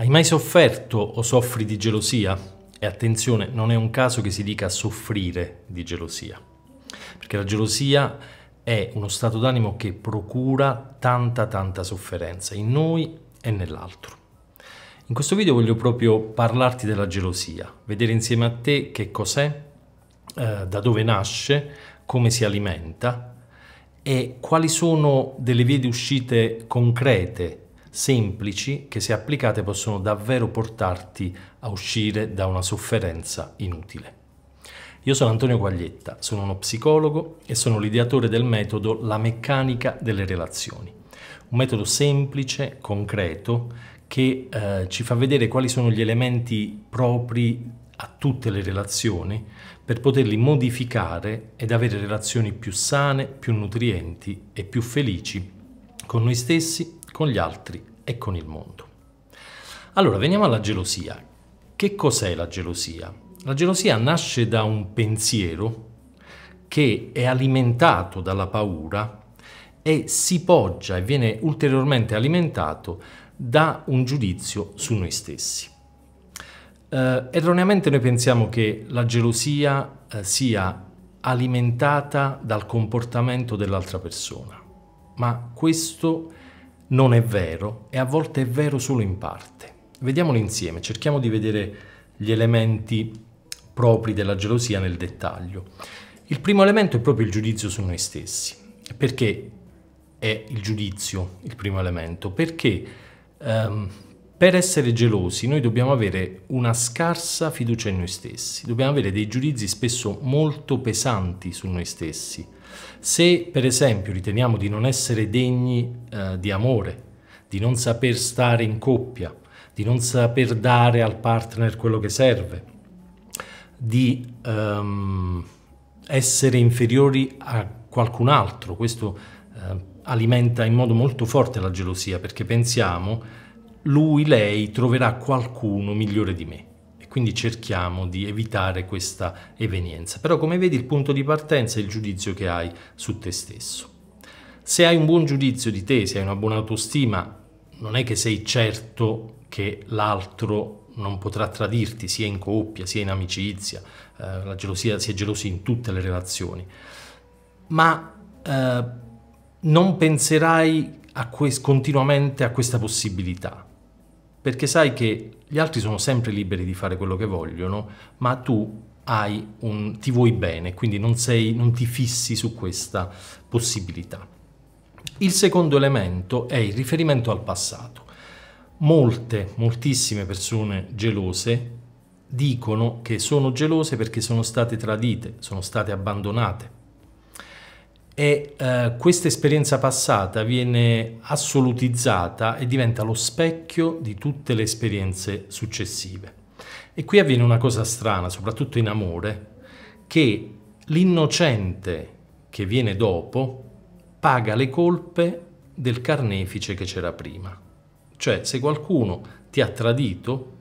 Hai mai sofferto o soffri di gelosia? E attenzione, non è un caso che si dica soffrire di gelosia, perché la gelosia è uno stato d'animo che procura tanta tanta sofferenza in noi e nell'altro. In questo video voglio proprio parlarti della gelosia, vedere insieme a te che cos'è, eh, da dove nasce, come si alimenta e quali sono delle vie di uscite concrete semplici che se applicate possono davvero portarti a uscire da una sofferenza inutile. Io sono Antonio Guaglietta, sono uno psicologo e sono l'ideatore del metodo La meccanica delle relazioni. Un metodo semplice, concreto, che eh, ci fa vedere quali sono gli elementi propri a tutte le relazioni per poterli modificare ed avere relazioni più sane, più nutrienti e più felici con noi stessi con gli altri e con il mondo. Allora, veniamo alla gelosia. Che cos'è la gelosia? La gelosia nasce da un pensiero che è alimentato dalla paura e si poggia e viene ulteriormente alimentato da un giudizio su noi stessi. Eh, erroneamente noi pensiamo che la gelosia eh, sia alimentata dal comportamento dell'altra persona, ma questo è non è vero e a volte è vero solo in parte. Vediamolo insieme, cerchiamo di vedere gli elementi propri della gelosia nel dettaglio. Il primo elemento è proprio il giudizio su noi stessi. Perché è il giudizio il primo elemento? Perché ehm, per essere gelosi noi dobbiamo avere una scarsa fiducia in noi stessi, dobbiamo avere dei giudizi spesso molto pesanti su noi stessi se per esempio riteniamo di non essere degni eh, di amore, di non saper stare in coppia, di non saper dare al partner quello che serve, di ehm, essere inferiori a qualcun altro, questo eh, alimenta in modo molto forte la gelosia perché pensiamo lui, lei troverà qualcuno migliore di me quindi cerchiamo di evitare questa evenienza. Però come vedi il punto di partenza è il giudizio che hai su te stesso. Se hai un buon giudizio di te, se hai una buona autostima, non è che sei certo che l'altro non potrà tradirti, sia in coppia, sia in amicizia, eh, la gelosia, si è gelosi in tutte le relazioni, ma eh, non penserai a continuamente a questa possibilità perché sai che gli altri sono sempre liberi di fare quello che vogliono, ma tu un, ti vuoi bene, quindi non, sei, non ti fissi su questa possibilità. Il secondo elemento è il riferimento al passato. Molte, moltissime persone gelose dicono che sono gelose perché sono state tradite, sono state abbandonate, e eh, questa esperienza passata viene assolutizzata e diventa lo specchio di tutte le esperienze successive. E qui avviene una cosa strana, soprattutto in amore, che l'innocente che viene dopo paga le colpe del carnefice che c'era prima. Cioè, se qualcuno ti ha tradito,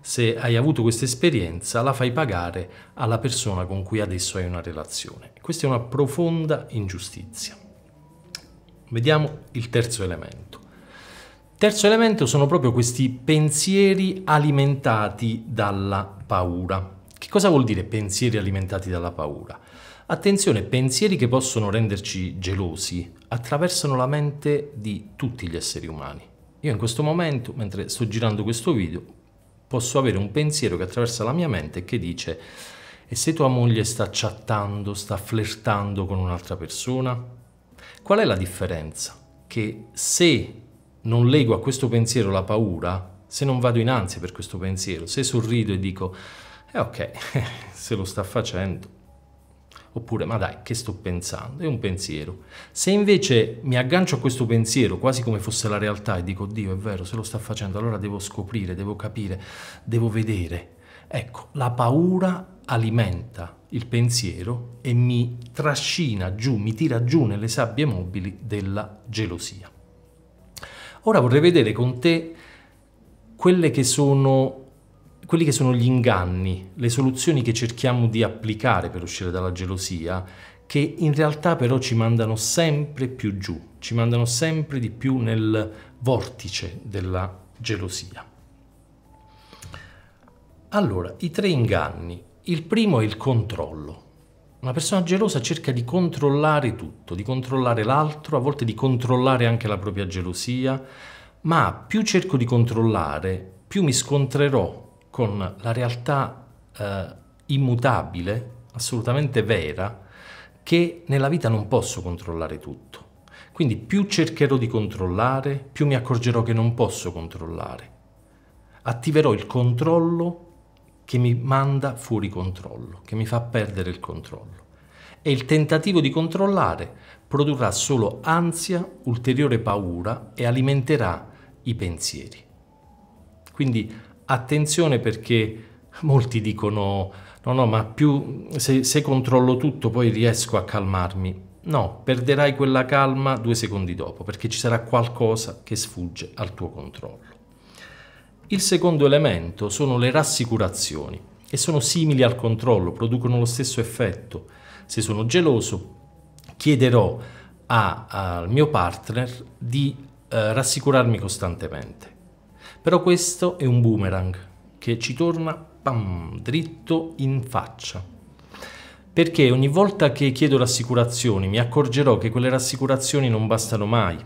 se hai avuto questa esperienza, la fai pagare alla persona con cui adesso hai una relazione. Questa è una profonda ingiustizia. Vediamo il terzo elemento. Terzo elemento sono proprio questi pensieri alimentati dalla paura. Che cosa vuol dire pensieri alimentati dalla paura? Attenzione, pensieri che possono renderci gelosi attraversano la mente di tutti gli esseri umani. Io in questo momento, mentre sto girando questo video, posso avere un pensiero che attraversa la mia mente che dice e se tua moglie sta chattando, sta flirtando con un'altra persona? Qual è la differenza? Che se non leggo a questo pensiero la paura, se non vado innanzi per questo pensiero, se sorrido e dico, eh ok, se lo sta facendo, Oppure, ma dai, che sto pensando? È un pensiero. Se invece mi aggancio a questo pensiero quasi come fosse la realtà e dico, Dio, è vero, se lo sta facendo, allora devo scoprire, devo capire, devo vedere. Ecco, la paura alimenta il pensiero e mi trascina giù, mi tira giù nelle sabbie mobili della gelosia. Ora vorrei vedere con te quelle che sono quelli che sono gli inganni, le soluzioni che cerchiamo di applicare per uscire dalla gelosia, che in realtà però ci mandano sempre più giù, ci mandano sempre di più nel vortice della gelosia. Allora, i tre inganni. Il primo è il controllo. Una persona gelosa cerca di controllare tutto, di controllare l'altro, a volte di controllare anche la propria gelosia, ma più cerco di controllare, più mi scontrerò con la realtà eh, immutabile, assolutamente vera, che nella vita non posso controllare tutto. Quindi più cercherò di controllare, più mi accorgerò che non posso controllare. Attiverò il controllo che mi manda fuori controllo, che mi fa perdere il controllo. E il tentativo di controllare produrrà solo ansia, ulteriore paura e alimenterà i pensieri. Quindi attenzione perché molti dicono no no ma più se, se controllo tutto poi riesco a calmarmi. No, perderai quella calma due secondi dopo perché ci sarà qualcosa che sfugge al tuo controllo. Il secondo elemento sono le rassicurazioni e sono simili al controllo, producono lo stesso effetto. Se sono geloso, chiederò al mio partner di eh, rassicurarmi costantemente. Però questo è un boomerang che ci torna bam, dritto in faccia. Perché ogni volta che chiedo rassicurazioni mi accorgerò che quelle rassicurazioni non bastano mai.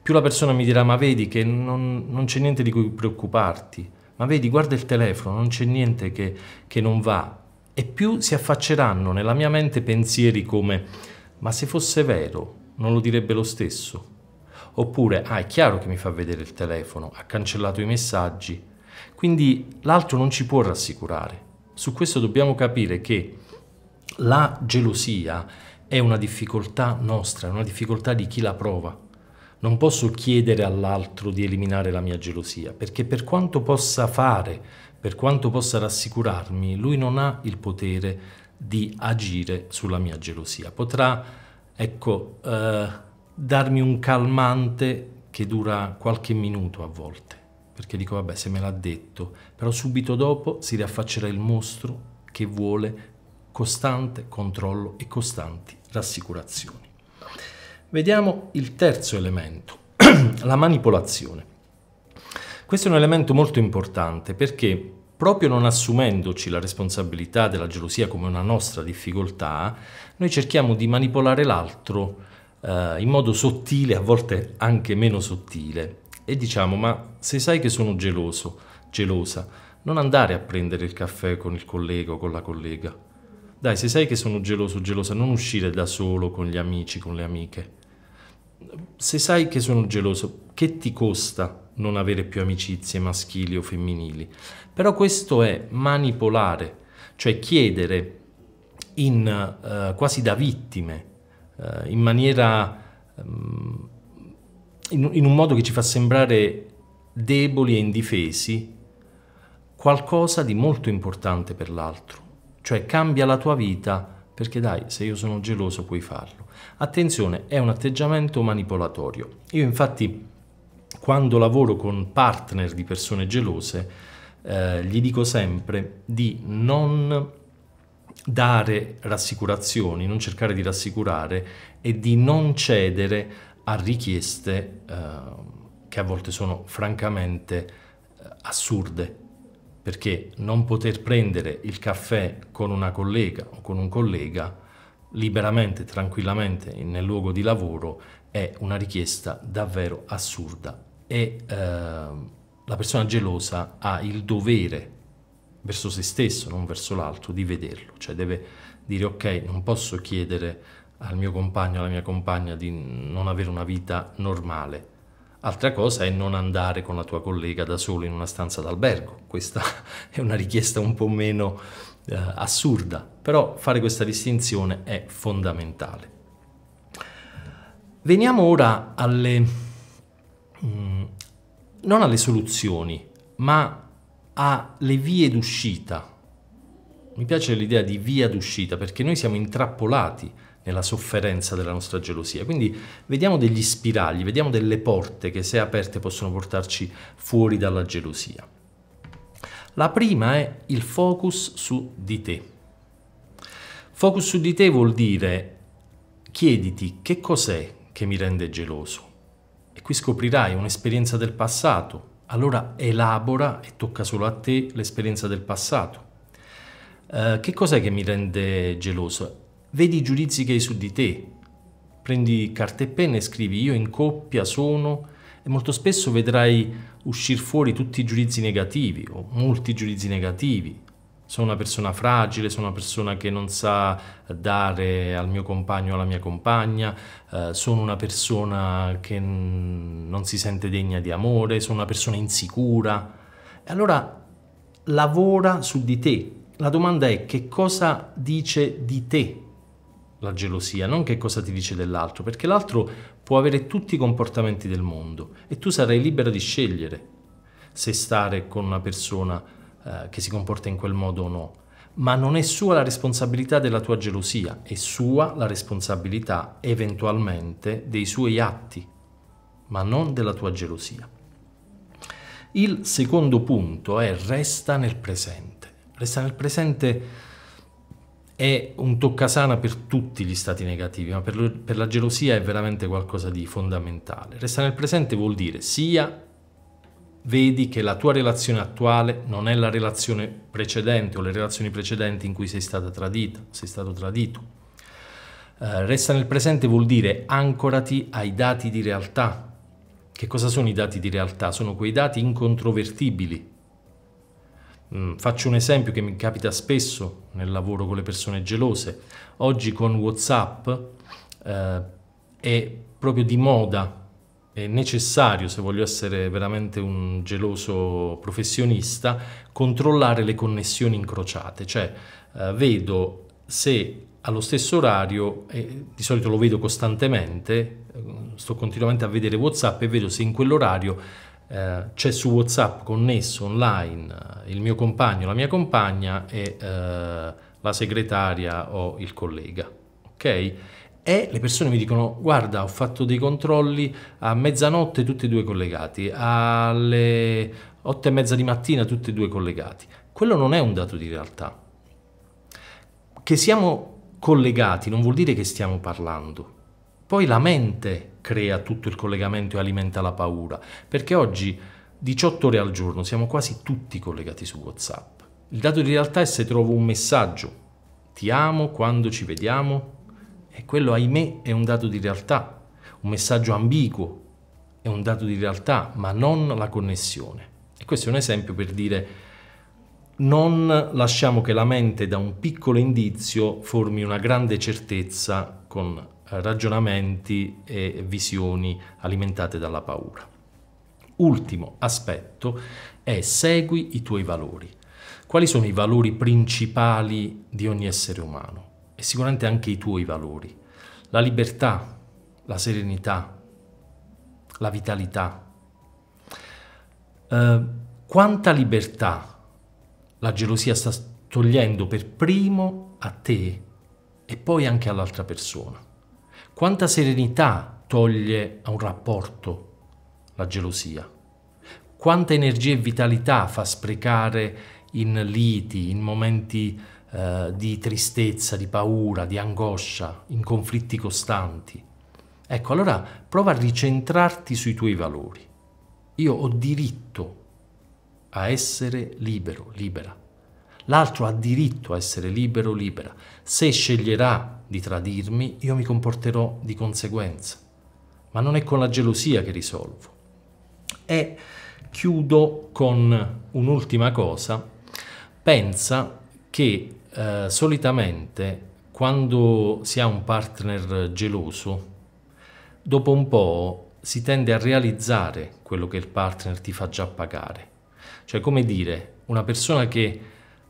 Più la persona mi dirà ma vedi che non, non c'è niente di cui preoccuparti, ma vedi guarda il telefono, non c'è niente che, che non va. E più si affacceranno nella mia mente pensieri come ma se fosse vero non lo direbbe lo stesso. Oppure, ah è chiaro che mi fa vedere il telefono, ha cancellato i messaggi. Quindi l'altro non ci può rassicurare. Su questo dobbiamo capire che la gelosia è una difficoltà nostra, è una difficoltà di chi la prova. Non posso chiedere all'altro di eliminare la mia gelosia, perché per quanto possa fare, per quanto possa rassicurarmi, lui non ha il potere di agire sulla mia gelosia. Potrà, ecco, eh, darmi un calmante che dura qualche minuto a volte, perché dico vabbè se me l'ha detto, però subito dopo si riaffaccerà il mostro che vuole costante controllo e costanti rassicurazioni. Vediamo il terzo elemento, la manipolazione. Questo è un elemento molto importante perché proprio non assumendoci la responsabilità della gelosia come una nostra difficoltà, noi cerchiamo di manipolare l'altro eh, in modo sottile, a volte anche meno sottile, e diciamo ma se sai che sono geloso, gelosa, non andare a prendere il caffè con il collega o con la collega. Dai, se sai che sono geloso, gelosa, non uscire da solo con gli amici, con le amiche. Se sai che sono geloso, che ti costa non avere più amicizie maschili o femminili? Però questo è manipolare, cioè chiedere in, eh, quasi da vittime eh, in maniera ehm, in, un modo che ci fa sembrare deboli e indifesi qualcosa di molto importante per l'altro, cioè cambia la tua vita perché dai, se io sono geloso puoi farlo. Attenzione, è un atteggiamento manipolatorio. Io infatti quando lavoro con partner di persone gelose eh, gli dico sempre di non dare rassicurazioni, non cercare di rassicurare e di non cedere a richieste eh, che a volte sono francamente eh, assurde, perché non poter prendere il caffè con una collega o con un collega liberamente, tranquillamente nel luogo di lavoro è una richiesta davvero assurda e eh, la persona gelosa ha il dovere verso se stesso, non verso l'altro, di vederlo, cioè deve dire ok, non posso chiedere al mio compagno, alla mia compagna di non avere una vita normale. Altra cosa è non andare con la tua collega da solo in una stanza d'albergo, questa è una richiesta un po' meno eh, assurda, però fare questa distinzione è fondamentale. Veniamo ora alle, mh, mm, non alle soluzioni, ma ha le vie d'uscita. Mi piace l'idea di via d'uscita perché noi siamo intrappolati nella sofferenza della nostra gelosia. Quindi vediamo degli spiragli, vediamo delle porte che se aperte possono portarci fuori dalla gelosia. La prima è il focus su di te. Focus su di te vuol dire chiediti che cos'è che mi rende geloso. E qui scoprirai un'esperienza del passato, allora elabora, e tocca solo a te, l'esperienza del passato. Eh, che cos'è che mi rende geloso? Vedi i giudizi che hai su di te, prendi carta e penna e scrivi io in coppia sono e molto spesso vedrai uscire fuori tutti i giudizi negativi o molti giudizi negativi, sono una persona fragile, sono una persona che non sa dare al mio compagno o alla mia compagna, eh, sono una persona che non si sente degna di amore, sono una persona insicura. E allora lavora su di te. La domanda è che cosa dice di te la gelosia, non che cosa ti dice dell'altro, perché l'altro può avere tutti i comportamenti del mondo e tu sarai libera di scegliere se stare con una persona eh, che si comporta in quel modo o no, ma non è sua la responsabilità della tua gelosia, è sua la responsabilità eventualmente dei suoi atti, ma non della tua gelosia. Il secondo punto è resta nel presente. Resta nel presente è un toccasana per tutti gli stati negativi, ma per, per la gelosia è veramente qualcosa di fondamentale. Resta nel presente vuol dire sia vedi che la tua relazione attuale non è la relazione precedente o le relazioni precedenti in cui sei stata tradita, sei stato tradito. Eh, resta nel presente vuol dire ancorati ai dati di realtà. Che cosa sono i dati di realtà? Sono quei dati incontrovertibili. Mm, faccio un esempio che mi capita spesso nel lavoro con le persone gelose. Oggi con WhatsApp eh, è proprio di moda è necessario, se voglio essere veramente un geloso professionista, controllare le connessioni incrociate, cioè eh, vedo se allo stesso orario, eh, di solito lo vedo costantemente, eh, sto continuamente a vedere Whatsapp e vedo se in quell'orario eh, c'è su Whatsapp connesso online eh, il mio compagno, la mia compagna e eh, la segretaria o il collega. Okay? e le persone mi dicono guarda ho fatto dei controlli a mezzanotte tutti e due collegati, alle otto e mezza di mattina tutti e due collegati. Quello non è un dato di realtà. Che siamo collegati non vuol dire che stiamo parlando. Poi la mente crea tutto il collegamento e alimenta la paura, perché oggi 18 ore al giorno siamo quasi tutti collegati su WhatsApp. Il dato di realtà è se trovo un messaggio, ti amo quando ci vediamo, e quello, ahimè, è un dato di realtà. Un messaggio ambiguo è un dato di realtà, ma non la connessione. E questo è un esempio per dire non lasciamo che la mente da un piccolo indizio formi una grande certezza con eh, ragionamenti e visioni alimentate dalla paura. Ultimo aspetto è segui i tuoi valori. Quali sono i valori principali di ogni essere umano? e sicuramente anche i tuoi valori. La libertà, la serenità, la vitalità. Eh, quanta libertà la gelosia sta togliendo per primo a te e poi anche all'altra persona. Quanta serenità toglie a un rapporto la gelosia. Quanta energia e vitalità fa sprecare in liti, in momenti eh, di tristezza, di paura, di angoscia, in conflitti costanti. Ecco, allora prova a ricentrarti sui tuoi valori. Io ho diritto a essere libero, libera. L'altro ha diritto a essere libero, libera. Se sceglierà di tradirmi, io mi comporterò di conseguenza. Ma non è con la gelosia che risolvo. E chiudo con un'ultima cosa. Pensa che eh, solitamente quando si ha un partner geloso, dopo un po' si tende a realizzare quello che il partner ti fa già pagare. Cioè, come dire, una persona che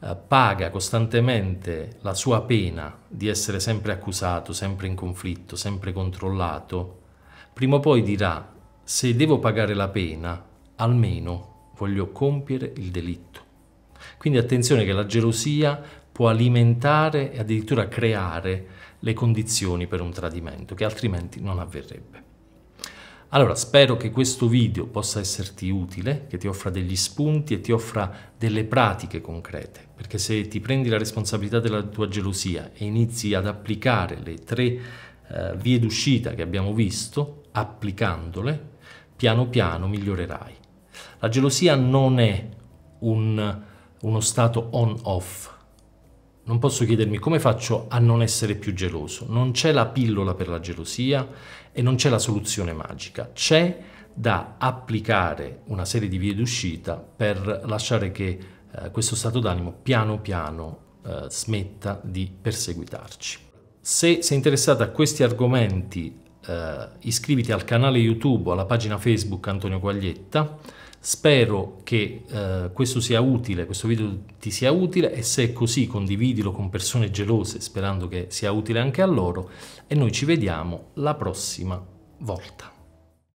eh, paga costantemente la sua pena di essere sempre accusato, sempre in conflitto, sempre controllato, prima o poi dirà, se devo pagare la pena, almeno voglio compiere il delitto. Quindi attenzione che la gelosia può alimentare e addirittura creare le condizioni per un tradimento che altrimenti non avverrebbe. Allora, spero che questo video possa esserti utile, che ti offra degli spunti e ti offra delle pratiche concrete, perché se ti prendi la responsabilità della tua gelosia e inizi ad applicare le tre eh, vie d'uscita che abbiamo visto, applicandole, piano piano migliorerai. La gelosia non è un, uno stato on-off, non posso chiedermi come faccio a non essere più geloso. Non c'è la pillola per la gelosia e non c'è la soluzione magica. C'è da applicare una serie di vie d'uscita per lasciare che eh, questo stato d'animo piano piano eh, smetta di perseguitarci. Se sei interessato a questi argomenti eh, iscriviti al canale YouTube o alla pagina Facebook Antonio Quaglietta Spero che eh, questo sia utile, questo video ti sia utile e se è così condividilo con persone gelose sperando che sia utile anche a loro e noi ci vediamo la prossima volta.